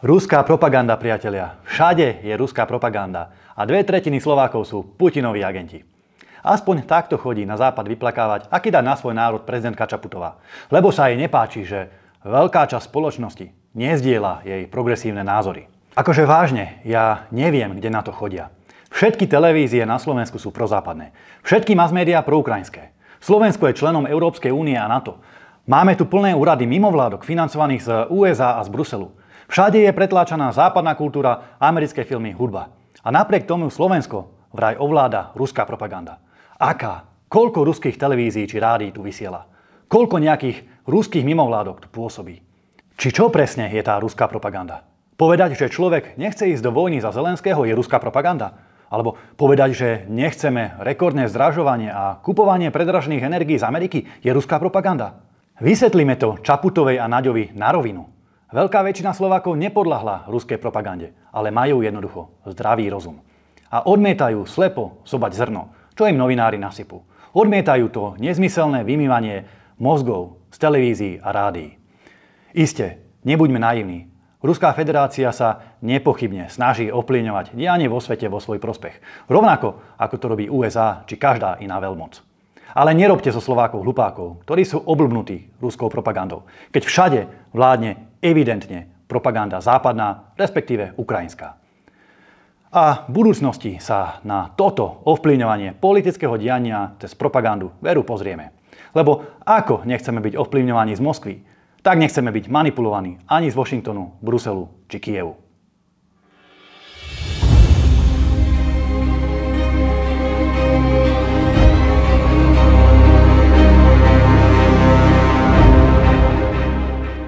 Ruská propaganda, priatelia. Všade je ruská propaganda. A dve tretiny Slovákov sú Putinovi agenti. Aspoň takto chodí na západ vyplakávať, aký dá na svoj národ prezidentka Čaputová. Lebo sa jej nepáči, že veľká časť spoločnosti nezdieľa jej progresívne názory. Akože vážne, ja neviem, kde na to chodia. Všetky televízie na Slovensku sú prozápadné. Všetky masmédiá proukrajinské. Slovensko je členom Európskej únie a NATO. Máme tu plné úrady mimovládok financovaných z USA a z Bruselu. Všade je pretláčaná západná kultúra, americké filmy, hudba. A napriek tomu Slovensko vraj ovláda ruská propaganda. Aká? Koľko ruských televízií či rádií tu vysiela? Koľko nejakých ruských mimovládok tu pôsobí? Či čo presne je tá ruská propaganda? Povedať, že človek nechce ísť do vojny za Zelenského je ruská propaganda? Alebo povedať, že nechceme rekordné zdražovanie a kupovanie predražených energií z Ameriky je ruská propaganda? Vysvetlíme to Čaputovej a Naďovi na rovinu. Veľká väčšina Slovákov nepodľahla ruskej propagande, ale majú jednoducho zdravý rozum. A odmietajú slepo sobať zrno, čo im novinári nasypu. Odmietajú to nezmyselné vymývanie mozgov z televízií a rádií. Isté, nebuďme naivní. Ruská federácia sa nepochybne snaží ovplyvňovať dianie vo svete vo svoj prospech. Rovnako, ako to robí USA či každá iná veľmoc. Ale nerobte so Slovákov hlupákov, ktorí sú oblbnutí ruskou propagandou, keď všade vládne evidentne propaganda západná, respektíve ukrajinská. A v budúcnosti sa na toto ovplyvňovanie politického diania cez propagandu veru pozrieme. Lebo ako nechceme byť ovplyvňovaní z Moskvy, tak nechceme byť manipulovaní ani z Washingtonu, Bruselu či Kievu.